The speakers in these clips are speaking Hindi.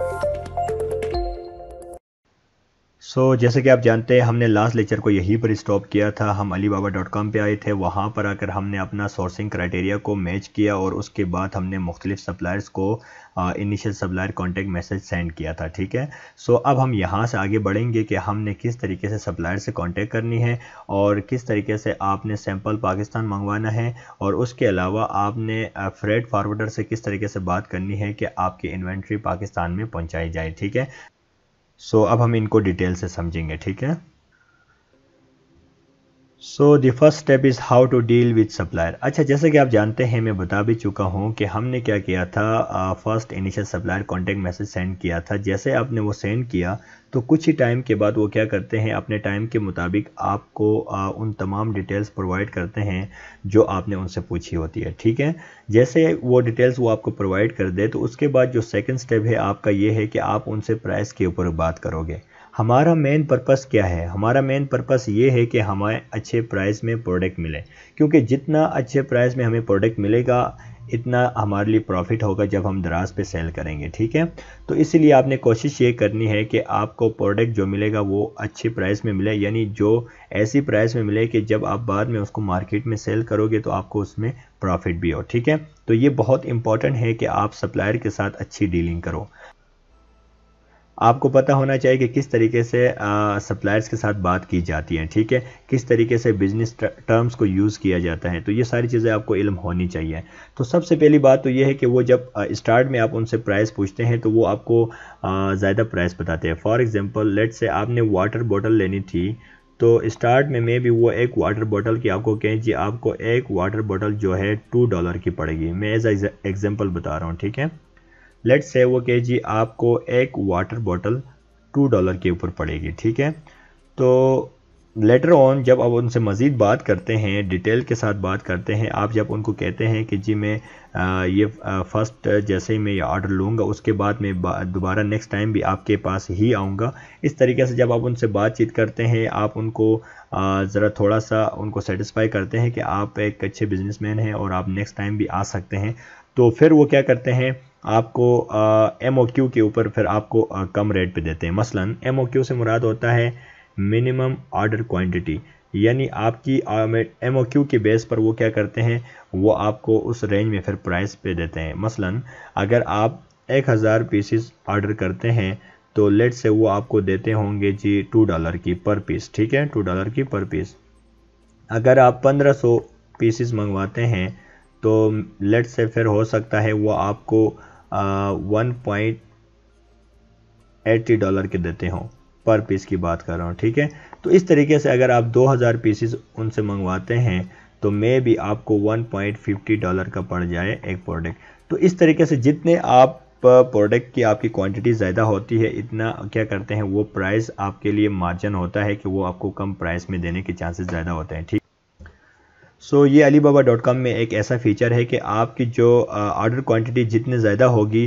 Thank you. सो so, जैसे कि आप जानते हैं हमने लास्ट लेक्चर को यहीं पर स्टॉप किया था हम अली बाबा डॉट कॉम पर आए थे वहाँ पर आकर हमने अपना सोर्सिंग क्राइटेरिया को मैच किया और उसके बाद हमने मुख्तलिफ सप्लायर्स को initial supplier contact message send किया था ठीक है सो so, अब हम यहाँ से आगे बढ़ेंगे कि हमने किस तरीके से सप्लायर से कॉन्टेक्ट करनी है और किस तरीके से आपने सैम्पल पाकिस्तान मंगवाना है और उसके अलावा आपने फ्रेड फारवर्डर से किस तरीके से बात करनी है कि आपकी इन्वेंट्री पाकिस्तान में पहुँचाई जाए ठीक है सो so, अब हम इनको डिटेल से समझेंगे ठीक है so the first step is how to deal with supplier अच्छा जैसा कि आप जानते हैं मैं बता भी चुका हूँ कि हमने क्या किया था first initial supplier contact message send किया था जैसे आपने वो सेंड किया तो कुछ ही टाइम के बाद वो क्या करते हैं अपने टाइम के मुताबिक आपको आ, उन तमाम डिटेल्स प्रोवाइड करते हैं जो आपने उनसे पूछी होती है ठीक है जैसे वो डिटेल्स वो आपको प्रोवाइड कर दे तो उसके बाद जो सेकेंड स्टेप है आपका ये है कि आप उनसे प्राइस के ऊपर बात करोगे हमारा मेन पर्पस क्या है हमारा मेन पर्पस ये है कि हमें अच्छे प्राइस में प्रोडक्ट मिले क्योंकि जितना अच्छे प्राइस में हमें प्रोडक्ट मिलेगा इतना हमारे लिए प्रॉफिट होगा जब हम दराज पे सेल करेंगे ठीक है तो इसलिए आपने कोशिश ये करनी है कि आपको प्रोडक्ट जो मिलेगा वो अच्छे प्राइस में मिले यानी जो ऐसी प्राइस में मिले कि जब आप बाद में उसको मार्केट में सेल करोगे तो आपको उसमें प्रॉफिट भी हो ठीक है तो ये बहुत इंपॉर्टेंट है कि आप सप्लायर के साथ अच्छी डीलिंग करो आपको पता होना चाहिए कि किस तरीके से सप्लायर्स के साथ बात की जाती है ठीक है किस तरीके से बिजनेस टर्म्स को यूज़ किया जाता है तो ये सारी चीज़ें आपको इल्म होनी चाहिए तो सबसे पहली बात तो ये है कि वो जब स्टार्ट में आप उनसे प्राइस पूछते हैं तो वो आपको ज़्यादा प्राइस बताते हैं फॉर एग्ज़ाम्पल लेट से आपने वाटर बॉटल लेनी थी तो स्टार्ट में मे भी वो एक वाटर बॉटल की आपको कहें जी आपको एक वाटर बॉटल जो है टू डॉलर की पड़ेगी मैं एज एग्ज़ाम्पल बता रहा हूँ ठीक है लेट से वो कहे जी आपको एक वाटर बॉटल टू डॉलर के ऊपर पड़ेगी ठीक है तो लेटर ऑन जब आप उनसे मज़ीद बात करते हैं डिटेल के साथ बात करते हैं आप जब उनको कहते हैं कि जी मैं आ, ये फ़र्स्ट जैसे ही मैं ये ऑर्डर लूँगा उसके बाद मैं दोबारा नेक्स्ट टाइम भी आपके पास ही आऊँगा इस तरीके से जब आप उनसे बातचीत करते हैं आप उनको ज़रा थोड़ा सा उनको सेटिस्फाई करते हैं कि आप एक अच्छे बिजनेस हैं और आप नेक्स्ट टाइम भी आ सकते हैं तो फिर वो क्या करते हैं आपको एम ओ क्यू के ऊपर फिर आपको आ, कम रेट पे देते हैं मसलन एम ओ क्यू से मुराद होता है मिनिमम ऑर्डर क्वांटिटी यानी आपकी एम ओ क्यू के बेस पर वो क्या करते हैं वो आपको उस रेंज में फिर प्राइस पे देते हैं मसलन अगर आप एक हज़ार पीसीस ऑर्डर करते हैं तो लेट से वो आपको देते होंगे जी टू डॉलर की पर पीस ठीक है टू डॉलर की पर पीस अगर आप पंद्रह सौ पीसीस मंगवाते हैं तो लेट से फिर हो सकता है वो आपको वन पॉइंट एट्टी डॉलर के देते हों पर पीस की बात कर रहा हूँ ठीक है तो इस तरीके से अगर आप 2000 पीसेस उनसे मंगवाते हैं तो मे भी आपको 1.50 डॉलर का पड़ जाए एक प्रोडक्ट तो इस तरीके से जितने आप प्रोडक्ट की आपकी क्वांटिटी ज़्यादा होती है इतना क्या करते हैं वो प्राइस आपके लिए मार्जिन होता है कि वो आपको कम प्राइस में देने के चांसेस ज़्यादा होते हैं ठीक सो so, ये अली बाबा डॉट कॉम में एक ऐसा फ़ीचर है कि आपकी जो ऑर्डर क्वांटिटी जितनी ज़्यादा होगी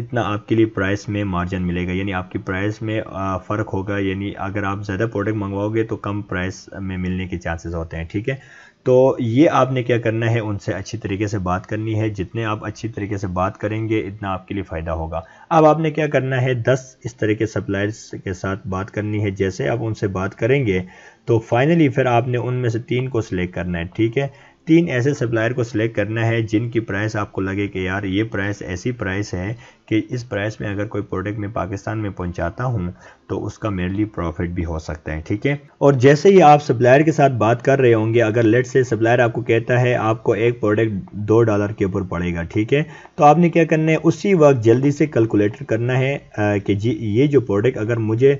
इतना आपके लिए प्राइस में मार्जिन मिलेगा यानी आपकी प्राइस में फ़र्क होगा यानी अगर आप ज़्यादा प्रोडक्ट मंगवाओगे तो कम प्राइस में मिलने के चांसेस होते हैं ठीक है तो ये आपने क्या करना है उनसे अच्छी तरीके से बात करनी है जितने आप अच्छी तरीके से बात करेंगे इतना आपके लिए फ़ायदा होगा अब आपने क्या करना है दस इस तरह के सप्लायर्स के साथ बात करनी है जैसे आप उनसे बात करेंगे तो फाइनली फिर आपने उनमें से तीन को सिलेक्ट करना है ठीक है तीन ऐसे सप्लायर को सिलेक्ट करना है जिनकी प्राइस आपको लगे कि यार ये प्राइस ऐसी प्राइस है कि इस प्राइस में अगर कोई प्रोडक्ट मैं पाकिस्तान में पहुंचाता हूं तो उसका मेरे लिए प्रॉफिट भी हो सकता है ठीक है और जैसे ही आप सप्लायर के साथ बात कर रहे होंगे अगर लेट से सप्लायर आपको कहता है आपको एक प्रोडक्ट दो डॉलर के ऊपर पड़ेगा ठीक है तो आपने क्या करना है उसी वक्त जल्दी से कैलकुलेटर करना है कि जी ये जो प्रोडक्ट अगर मुझे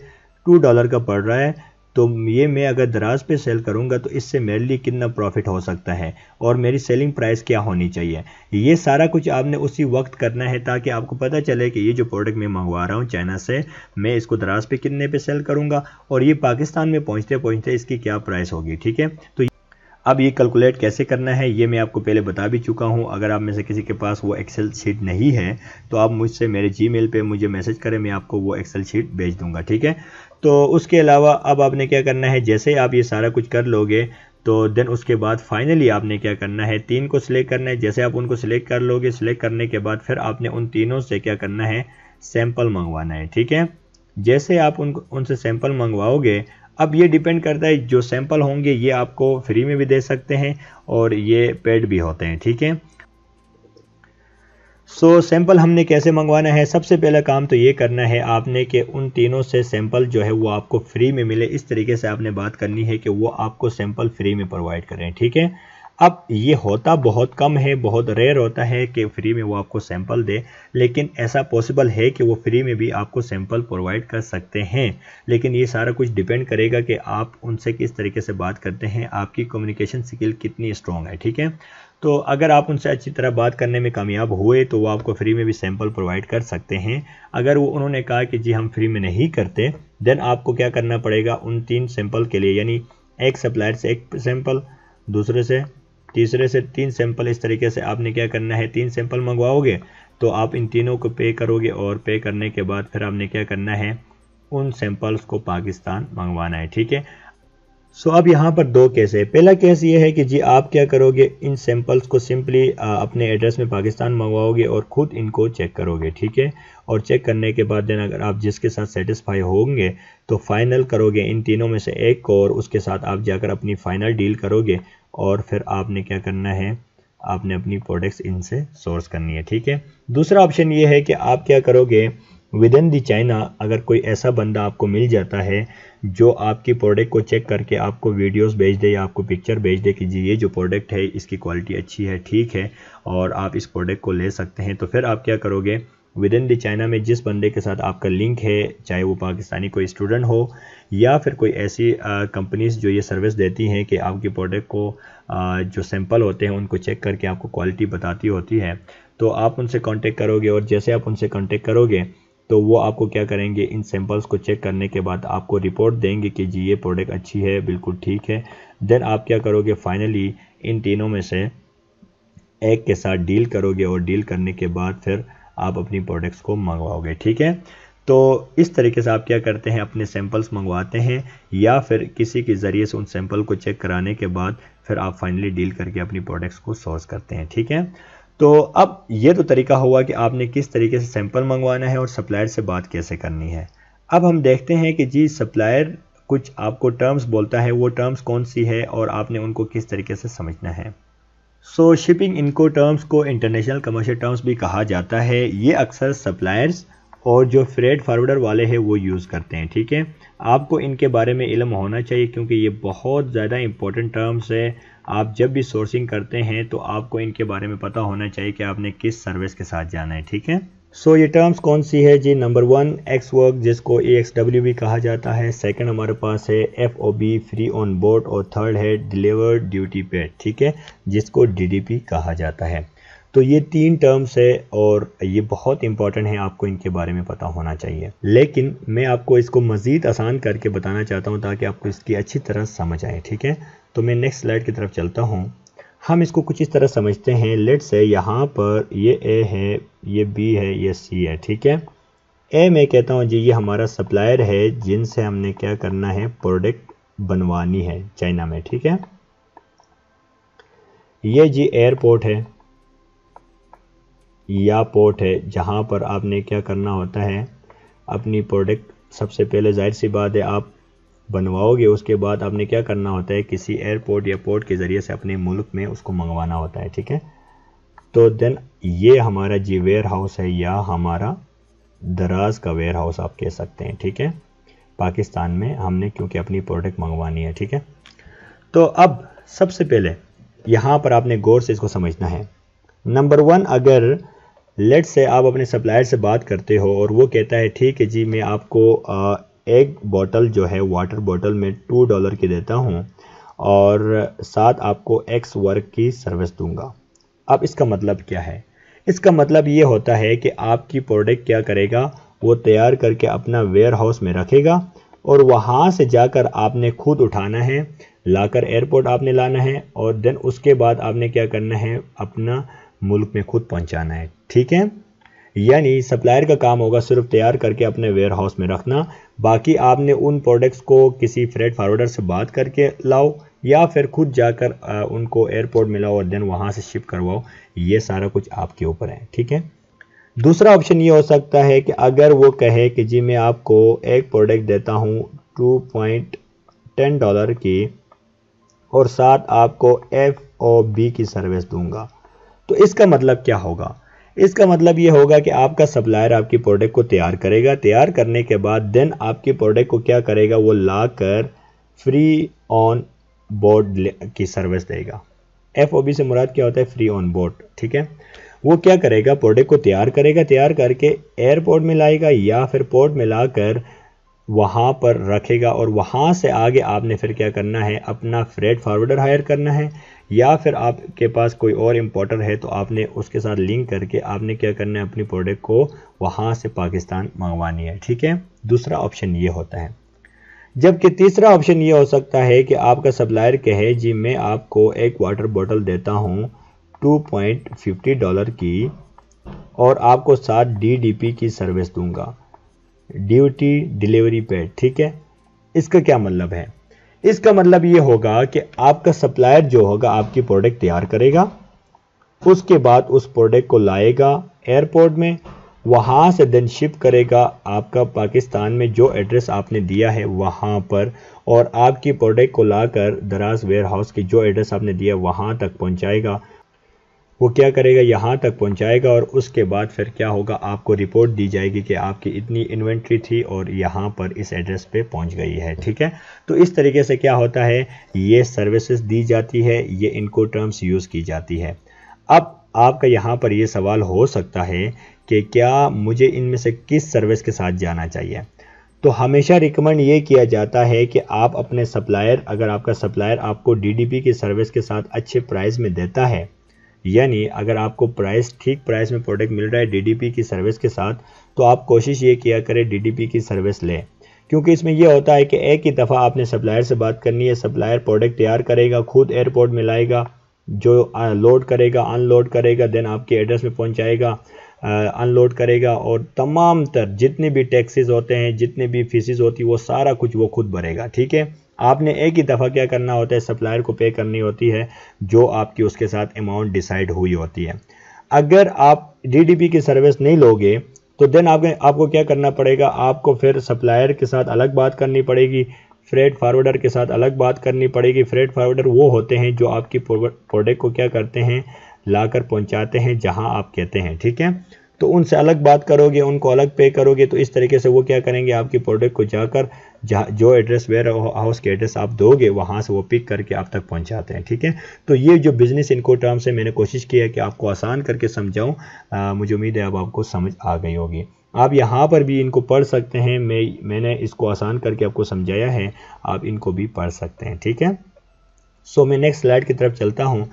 टू डॉलर का पड़ रहा है तो ये मैं अगर दराज पे सेल करूँगा तो इससे मेरे लिए कितना प्रॉफिट हो सकता है और मेरी सेलिंग प्राइस क्या होनी चाहिए ये सारा कुछ आपने उसी वक्त करना है ताकि आपको पता चले कि ये जो प्रोडक्ट मैं मंगवा रहा हूँ चाइना से मैं इसको दराज पे कितने पे सेल करूँगा और ये पाकिस्तान में पहुँचते पहुँचते इसकी क्या प्राइस होगी ठीक है तो अब ये कैलकुलेट कैसे करना है ये मैं आपको पहले बता भी चुका हूँ अगर आप में से किसी के पास वो एक्सेल शीट नहीं है तो आप मुझसे मेरे जी मेल पर मुझे मैसेज करें मैं आपको वो एक्सेल शीट भेज दूँगा ठीक है तो उसके अलावा अब आपने क्या करना है जैसे आप ये सारा कुछ कर लोगे तो देन उसके बाद फाइनली आपने क्या करना है तीन को सिलेक्ट करना है जैसे आप उनको सिलेक्ट कर लोगे सिलेक्ट करने के बाद फिर आपने उन तीनों से क्या करना है सैंपल मंगवाना है ठीक है जैसे आप उनको उनसे सैंपल मंगवाओगे अब ये डिपेंड करता है जो सैंपल होंगे ये आपको फ्री में भी दे सकते हैं और ये पेड भी होते हैं ठीक है सो so, सैंपल हमने कैसे मंगवाना है सबसे पहला काम तो ये करना है आपने कि उन तीनों से सैंपल जो है वो आपको फ्री में मिले इस तरीके से आपने बात करनी है कि वो आपको सैंपल फ्री में प्रोवाइड करें ठीक है अब ये होता बहुत कम है बहुत रेयर होता है कि फ्री में वो आपको सैंपल दे लेकिन ऐसा पॉसिबल है कि वो फ्री में भी आपको सैंपल प्रोवाइड कर सकते हैं लेकिन ये सारा कुछ डिपेंड करेगा कि आप उनसे किस तरीके से बात करते हैं आपकी कम्युनिकेशन स्किल कितनी स्ट्रॉन्ग है ठीक है तो अगर आप उनसे अच्छी तरह बात करने में कामयाब हुए तो वो आपको फ्री में भी सैंपल प्रोवाइड कर सकते हैं अगर वो उन्होंने कहा कि जी हम फ्री में नहीं करते देन आपको क्या करना पड़ेगा उन तीन सैंपल के लिए यानी एक सप्लायर से एक सैंपल दूसरे से तीसरे से तीन सैंपल इस तरीके से आपने क्या करना है तीन सैंपल मंगवाओगे तो आप इन तीनों को पे करोगे और पे करने के बाद फिर आपने क्या करना है उन सैंपल्स को पाकिस्तान मंगवाना है ठीक है सो so, अब यहाँ पर दो केस है पहला केस ये है कि जी आप क्या करोगे इन सैंपल्स को सिंपली अपने एड्रेस में पाकिस्तान मंगवाओगे और ख़ुद इनको चेक करोगे ठीक है और चेक करने के बाद देन अगर आप जिसके साथ सेटिस्फाई होंगे तो फाइनल करोगे इन तीनों में से एक को और उसके साथ आप जाकर अपनी फ़ाइनल डील करोगे और फिर आपने क्या करना है आपने अपनी प्रोडक्ट्स इनसे सोर्स करनी है ठीक है दूसरा ऑप्शन ये है कि आप क्या करोगे विद इन दी चाइना अगर कोई ऐसा बंदा आपको मिल जाता है जो आपकी प्रोडक्ट को चेक करके आपको वीडियोस भेज दे या आपको पिक्चर भेज दे कि जी ये जो प्रोडक्ट है इसकी क्वालिटी अच्छी है ठीक है और आप इस प्रोडक्ट को ले सकते हैं तो फिर आप क्या करोगे विद इन द चाइना में जिस बंदे के साथ आपका लिंक है चाहे वो पाकिस्तानी कोई स्टूडेंट हो या फिर कोई ऐसी कंपनीज जो ये सर्विस देती हैं कि आपके प्रोडक्ट को आ, जो सैंपल होते हैं उनको चेक करके आपको क्वालिटी बताती होती है तो आप उनसे कांटेक्ट करोगे और जैसे आप उनसे कांटेक्ट करोगे तो वो आपको क्या करेंगे इन सैम्पल्स को चेक करने के बाद आपको रिपोर्ट देंगे कि जी ये प्रोडक्ट अच्छी है बिल्कुल ठीक है देन आप क्या करोगे फाइनली इन तीनों में से एक के साथ डील करोगे और डील करने के बाद फिर आप अपनी प्रोडक्ट्स को मंगवाओगे ठीक है तो इस तरीके से आप क्या करते हैं अपने सैंपल्स मंगवाते हैं या फिर किसी के ज़रिए से उन सैंपल को चेक कराने के बाद फिर आप फाइनली डील करके अपनी प्रोडक्ट्स को सोर्स करते हैं ठीक है तो अब ये तो तरीका हुआ कि आपने किस तरीके से सैंपल मंगवाना है और सप्लायर से बात कैसे करनी है अब हम देखते हैं कि जी सप्लायर कुछ आपको टर्म्स बोलता है वो टर्म्स कौन सी है और आपने उनको किस तरीके से समझना है सो शिपिंग इनको टर्म्स को इंटरनेशनल कमर्शियल टर्म्स भी कहा जाता है ये अक्सर सप्लायर्स और जो फ्रेड फारवर्डर वाले हैं वो यूज़ करते हैं ठीक है आपको इनके बारे में इलम होना चाहिए क्योंकि ये बहुत ज़्यादा इंपॉर्टेंट टर्म्स है आप जब भी सोर्सिंग करते हैं तो आपको इनके बारे में पता होना चाहिए कि आपने किस सर्विस के साथ जाना है ठीक है सो so, ये टर्म्स कौन सी है जी नंबर वन एक्स वर्क जिसको ए एक्स डब्ल्यू भी कहा जाता है सेकंड हमारे पास है F O B free on board और थर्ड है डिलीवर्ड ड्यूटी पेड ठीक है जिसको डी डी पी कहा जाता है तो ये तीन टर्म्स है और ये बहुत इंपॉर्टेंट है आपको इनके बारे में पता होना चाहिए लेकिन मैं आपको इसको मज़ीद आसान करके बताना चाहता हूँ ताकि आपको इसकी अच्छी तरह समझ आए ठीक है तो मैं नेक्स्ट स्लाइड की तरफ चलता हूँ हम इसको कुछ इस तरह समझते हैं लेट से यहाँ पर ये ए है ये बी है ये सी है ठीक है ए मैं कहता हूँ जी ये हमारा सप्लायर है जिनसे हमने क्या करना है प्रोडक्ट बनवानी है चाइना में ठीक है ये जी एयरपोर्ट है या पोर्ट है जहाँ पर आपने क्या करना होता है अपनी प्रोडक्ट सबसे पहले जाहिर सी बात है आप बनवाओगे उसके बाद आपने क्या करना होता है किसी एयरपोर्ट या पोर्ट के ज़रिए से अपने मुल्क में उसको मंगवाना होता है ठीक है तो देन ये हमारा जी वेयर हाउस है या हमारा दराज का वेयर हाउस आप कह सकते हैं ठीक है पाकिस्तान में हमने क्योंकि अपनी प्रोडक्ट मंगवानी है ठीक है तो अब सबसे पहले यहाँ पर आपने गौर से इसको समझना है नंबर वन अगर लेट से आप अपने सप्लायर से बात करते हो और वो कहता है ठीक है जी मैं आपको एक बॉटल जो है वाटर बॉटल में टू डॉलर की देता हूँ और साथ आपको एक्स वर्क की सर्विस दूंगा अब इसका मतलब क्या है इसका मतलब ये होता है कि आपकी प्रोडक्ट क्या करेगा वो तैयार करके अपना वेयर हाउस में रखेगा और वहाँ से जाकर आपने खुद उठाना है लाकर एयरपोर्ट आपने लाना है और देन उसके बाद आपने क्या करना है अपना मुल्क में खुद पहुँचाना है ठीक है यानी सप्लायर का काम होगा सिर्फ तैयार करके अपने वेयर हाउस में रखना बाकी आपने उन प्रोडक्ट्स को किसी फ्रेड फारवर्डर से बात करके लाओ या फिर खुद जाकर उनको एयरपोर्ट में लाओ और देन वहाँ से शिप करवाओ ये सारा कुछ आपके ऊपर है ठीक है दूसरा ऑप्शन ये हो सकता है कि अगर वो कहे कि जी मैं आपको एक प्रोडक्ट देता हूँ टू पॉइंट टेन डॉलर की और साथ आपको एफ ओ बी की सर्विस दूंगा तो इसका मतलब क्या होगा इसका मतलब ये होगा कि आपका सप्लायर आपकी प्रोडक्ट को तैयार करेगा तैयार करने के बाद देन आपकी प्रोडक्ट को क्या करेगा वो ला कर फ्री ऑन बोर्ड की सर्विस देगा एफ से मुराद क्या होता है फ्री ऑन बोर्ड ठीक है वो क्या करेगा प्रोडक्ट को तैयार करेगा तैयार करके एयरपोर्ट में लाएगा या फिर पोर्ट में लाकर वहाँ पर रखेगा और वहाँ से आगे आपने फिर क्या करना है अपना फ्रेट फॉरवर्डर हायर करना है या फिर आपके पास कोई और इम्पोर्टर है तो आपने उसके साथ लिंक करके आपने क्या करना है अपनी प्रोडक्ट को वहाँ से पाकिस्तान मंगवानी है ठीक है दूसरा ऑप्शन ये होता है जबकि तीसरा ऑप्शन ये हो सकता है कि आपका सप्लायर कहे जी मैं आपको एक वाटर बॉटल देता हूँ 2.50 डॉलर की और आपको साथ पी की सर्विस दूंगा ड्यूटी डिलीवरी पे ठीक है इसका क्या मतलब है इसका मतलब ये होगा कि आपका सप्लायर जो होगा आपकी प्रोडक्ट तैयार करेगा उसके बाद उस प्रोडक्ट को लाएगा एयरपोर्ट में वहाँ से देन शिप करेगा आपका पाकिस्तान में जो एड्रेस आपने दिया है वहाँ पर और आपकी प्रोडक्ट को लाकर दराज वेयर हाउस के जो एड्रेस आपने दिया वहाँ तक पहुँचाएगा वो क्या करेगा यहाँ तक पहुँचाएगा और उसके बाद फिर क्या होगा आपको रिपोर्ट दी जाएगी कि आपकी इतनी इन्वेंट्री थी और यहाँ पर इस एड्रेस पे पहुँच गई है ठीक है तो इस तरीके से क्या होता है ये सर्विसेज दी जाती है ये इनको टर्म्स यूज़ की जाती है अब आपका यहाँ पर ये सवाल हो सकता है कि क्या मुझे इनमें से किस सर्विस के साथ जाना चाहिए तो हमेशा रिकमेंड ये किया जाता है कि आप अपने सप्लायर अगर आपका सप्लायर आपको डीडीपी की सर्विस के साथ अच्छे प्राइस में देता है यानी अगर आपको प्राइस ठीक प्राइस में प्रोडक्ट मिल रहा है डीडीपी की सर्विस के साथ तो आप कोशिश ये किया करें डीडीपी की सर्विस लें क्योंकि इसमें यह होता है कि एक ही दफ़ा आपने सप्लायर से बात करनी है सप्लायर प्रोडक्ट तैयार करेगा खुद एयरपोर्ट में लाएगा जो लोड करेगा अनलोड करेगा देन आपके एड्रेस में पहुंचाएगा अनलोड करेगा और तमाम तर जितने भी टैक्सेस होते हैं जितने भी फीसिस होती है वो सारा कुछ वो खुद भरेगा ठीक है आपने एक ही दफ़ा क्या करना होता है सप्लायर को पे करनी होती है जो आपकी उसके साथ अमाउंट डिसाइड हुई होती है अगर आप डी की सर्विस नहीं लोगे तो देन आपके आपको क्या करना पड़ेगा आपको फिर सप्लायर के साथ अलग बात करनी पड़ेगी फ्रेड फारवर्डर के साथ अलग बात करनी पड़ेगी फ्रेड फारवर्डर वो होते हैं जो आपकी प्रोडक्ट को क्या करते हैं लाकर पहुंचाते हैं जहां आप कहते हैं ठीक है तो उनसे अलग बात करोगे उनको अलग पे करोगे तो इस तरीके से वो क्या करेंगे आपकी प्रोडक्ट को जाकर जहाँ जो एड्रेस वेयर हाउस के एड्रेस आप दोगे वहाँ से वो पिक करके आप तक पहुँचाते हैं ठीक है तो ये जो बिज़नेस इनको टर्म से मैंने कोशिश की है कि आपको आसान करके समझाऊँ मुझे उम्मीद है अब आपको समझ आ गई होगी आप यहाँ पर भी इनको पढ़ सकते हैं मैं मैंने इसको आसान करके आपको समझाया है आप इनको भी पढ़ सकते हैं ठीक है सो so, मैं नेक्स्ट स्लाइड की तरफ चलता हूँ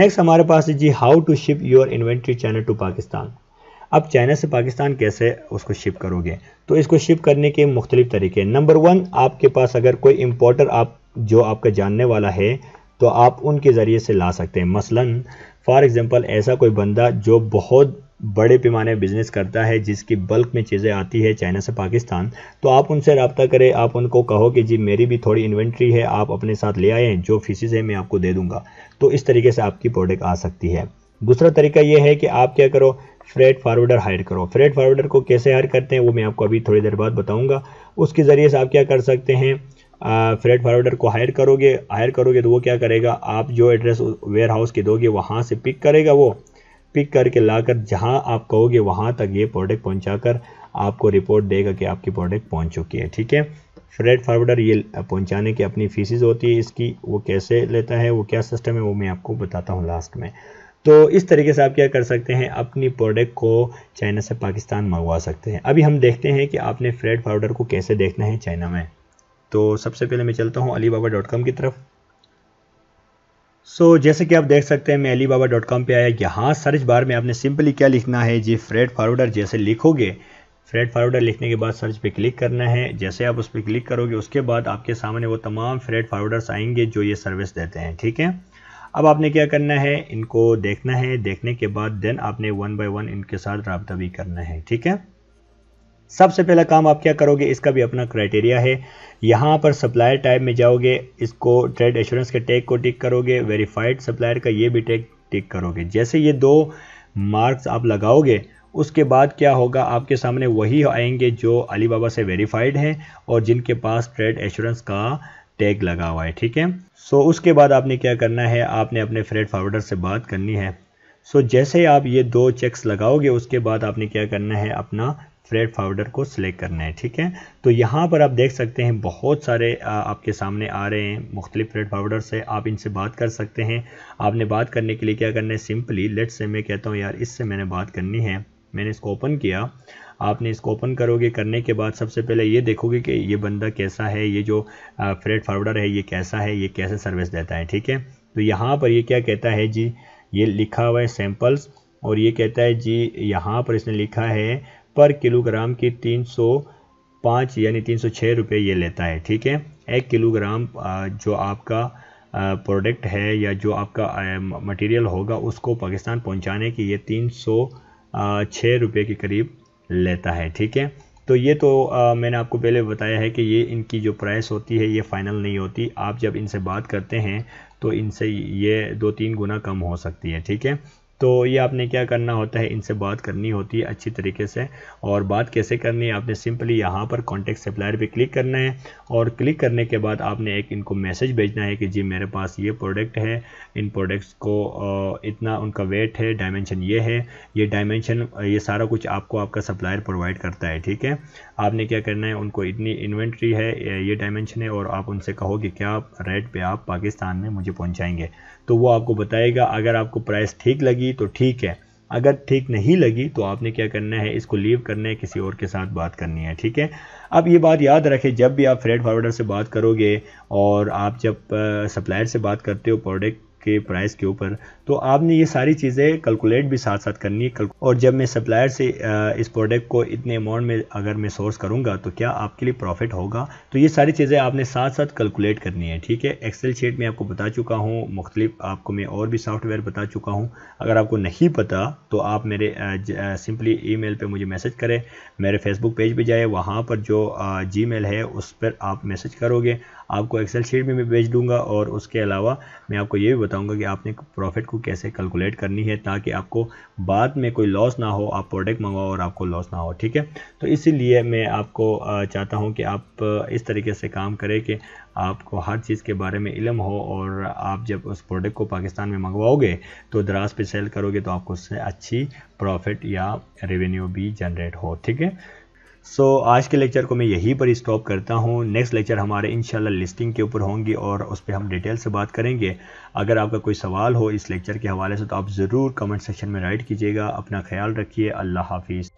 नेक्स्ट हमारे पास है जी how to ship your inventory channel to Pakistan अब चाइना से पाकिस्तान कैसे उसको शिप करोगे तो इसको शिप करने के मुख्तलिफ तरीके नंबर वन आपके पास अगर कोई इम्पोर्टर आप जो आपका जानने वाला है तो आप उनके ज़रिए से ला सकते हैं मसलन फॉर एग्ज़ाम्पल ऐसा कोई बंदा जो बहुत बड़े पैमाने बिजनेस करता है जिसकी बल्क में चीज़ें आती है चाइना से पाकिस्तान तो आप उनसे रबता करें आप उनको कहो कि जी मेरी भी थोड़ी इन्वेंट्री है आप अपने साथ ले आए जो फीसिस है मैं आपको दे दूंगा तो इस तरीके से आपकी प्रोडक्ट आ सकती है दूसरा तरीका ये है कि आप क्या करो फ्रेट फारवर्डर हायर करो फ्रेट फारवर्डर को कैसे हायर करते हैं वो मैं आपको अभी थोड़ी देर बाद बताऊँगा उसके ज़रिए से आप क्या कर सकते हैं फ्रेट फारवर्डर को हायर करोगे हायर करोगे तो वो क्या करेगा आप जो एड्रेस वेयर हाउस के दोगे वहाँ से पिक करेगा वो पिक करके लाकर जहाँ आप कहोगे वहाँ तक ये प्रोडक्ट पहुँचाकर आपको रिपोर्ट देगा कि आपकी प्रोडक्ट पहुँच चुकी है ठीक है फ्रेट फारवर्डर ये पहुँचाने की अपनी फीसिस होती है इसकी वो कैसे लेता है वो क्या सिस्टम है वो मैं आपको बताता हूँ लास्ट में तो इस तरीके से आप क्या कर सकते हैं अपनी प्रोडक्ट को चाइना से पाकिस्तान मंगवा सकते हैं अभी हम देखते हैं कि आपने फ्रेड पाउडर को कैसे देखना है चाइना में तो सबसे पहले मैं चलता हूँ अली बाबा डॉट कॉम की तरफ सो so, जैसे कि आप देख सकते हैं मैं अली बाबा डॉट कॉम पर आया यहाँ सर्च बार में आपने सिंपली क्या लिखना है जी फ्रेड फारवर्डर जैसे लिखोगे फ्रेड फारवर्डर लिखने के बाद सर्च पे क्लिक करना है जैसे आप उस पर क्लिक करोगे उसके बाद आपके सामने वो तमाम फ्रेड फारवर्डर्स आएंगे जो ये सर्विस देते हैं ठीक है अब आपने क्या करना है इनको देखना है देखने के बाद देन आपने वन बाय वन इनके साथ रबता भी करना है ठीक है सबसे पहला काम आप क्या करोगे इसका भी अपना क्राइटेरिया है यहाँ पर सप्लायर टाइप में जाओगे इसको ट्रेड एश्योरेंस के टैग को टिक करोगे वेरीफाइड सप्लायर का ये भी टैग टिक करोगे जैसे ये दो मार्क्स आप लगाओगे उसके बाद क्या होगा आपके सामने वही आएंगे जो अलीबाबा से वेरीफाइड हैं और जिनके पास ट्रेड एश्योरेंस का टैग लगा हुआ है ठीक है सो उसके बाद आपने क्या करना है आपने अपने फ्रेड फॉरवर्डर से बात करनी है सो जैसे आप ये दो चेक्स लगाओगे उसके बाद आपने क्या करना है अपना फ्रेड फाउडर को सिलेक्ट करना है ठीक है तो यहाँ पर आप देख सकते हैं बहुत सारे आपके सामने आ रहे हैं मुख्तलिफ फ्रेड फाउडर से आप इनसे बात कर सकते हैं आपने बात करने के लिए क्या करना है सिंपली लेट से मैं कहता हूँ यार इससे मैंने बात करनी है मैंने इसको ओपन किया आपने इसको ओपन करोगे करने के बाद सबसे पहले ये देखोगे कि ये बंदा कैसा है ये जो फ्रेड फॉरवर्डर है ये कैसा है ये कैसे सर्विस देता है ठीक है तो यहाँ पर ये क्या कहता है जी ये लिखा हुआ है सैम्पल्स और ये कहता है जी यहाँ पर इसने लिखा है पर किलोग्राम की तीन सौ पाँच यानी तीन सौ छः रुपये ये लेता है ठीक है एक किलोग्राम जो आपका प्रोडक्ट है या जो आपका मटेरियल होगा उसको पाकिस्तान पहुंचाने की ये तीन सौ छः रुपये के करीब लेता है ठीक है तो ये तो आ, मैंने आपको पहले बताया है कि ये इनकी जो प्राइस होती है ये फ़ाइनल नहीं होती आप जब इनसे बात करते हैं तो इनसे ये दो तीन गुना कम हो सकती है ठीक है तो ये आपने क्या करना होता है इनसे बात करनी होती है अच्छी तरीके से और बात कैसे करनी है आपने सिंपली यहाँ पर कॉन्टेक्ट सप्लायर पे क्लिक करना है और क्लिक करने के बाद आपने एक इनको मैसेज भेजना है कि जी मेरे पास ये प्रोडक्ट है इन प्रोडक्ट्स को इतना उनका वेट है डायमेंशन ये है ये डायमेंशन ये सारा कुछ आपको आपका सप्लायर प्रोवाइड करता है ठीक है आपने क्या करना है उनको इतनी इन्वेंट्री है ये डायमेंशन है और आप उनसे कहो कि क्या रेट पे आप पाकिस्तान में मुझे पहुंचाएंगे तो वो आपको बताएगा अगर आपको प्राइस ठीक लगी तो ठीक है अगर ठीक नहीं लगी तो आपने क्या करना है इसको लीव करना है किसी और के साथ बात करनी है ठीक है अब ये बात याद रखें जब भी आप फ्रेड फॉरवर्डर से बात करोगे और आप जब सप्लायर से बात करते हो प्रोडक्ट के प्राइस के ऊपर तो आपने ये सारी चीज़ें कैलकुलेट भी साथ साथ करनी है और जब मैं सप्लायर से इस प्रोडक्ट को इतने अमाउंट में अगर मैं सोर्स करूँगा तो क्या आपके लिए प्रॉफिट होगा तो ये सारी चीज़ें आपने साथ साथ कैलकुलेट करनी है ठीक है एक्सेल शीट में आपको बता चुका हूँ मुख्तलिफ आपको मैं और भी सॉफ्टवेयर बता चुका हूँ अगर आपको नहीं पता तो आप मेरे सिंपली ई मेल पर मुझे मैसेज करें मेरे फेसबुक पेज पर जाए वहाँ पर जो जी मेल है उस पर आप मैसेज करोगे आपको एक्सेल शीट में मैं भेज दूंगा और उसके अलावा मैं आपको ये भी बताऊंगा कि आपने प्रॉफिट को कैसे कैलकुलेट करनी है ताकि आपको बाद में कोई लॉस ना हो आप प्रोडक्ट मंगवाओ और आपको लॉस ना हो ठीक है तो इसीलिए मैं आपको चाहता हूँ कि आप इस तरीके से काम करें कि आपको हर चीज़ के बारे में इलम हो और आप जब उस प्रोडक्ट को पाकिस्तान में मंगवाओगे तो दराज पर सेल करोगे तो आपको उससे अच्छी प्रॉफिट या रेवेन्यू भी जनरेट हो ठीक है सो so, आज के लेक्चर को मैं यहीं पर स्टॉप करता हूँ नेक्स्ट लेक्चर हमारे इंशाल्लाह लिस्टिंग के ऊपर होंगी और उस पर हम डिटेल से बात करेंगे अगर आपका कोई सवाल हो इस लेक्चर के हवाले से तो आप ज़रूर कमेंट सेक्शन में राइट कीजिएगा अपना ख्याल रखिए अल्लाह हाफिज़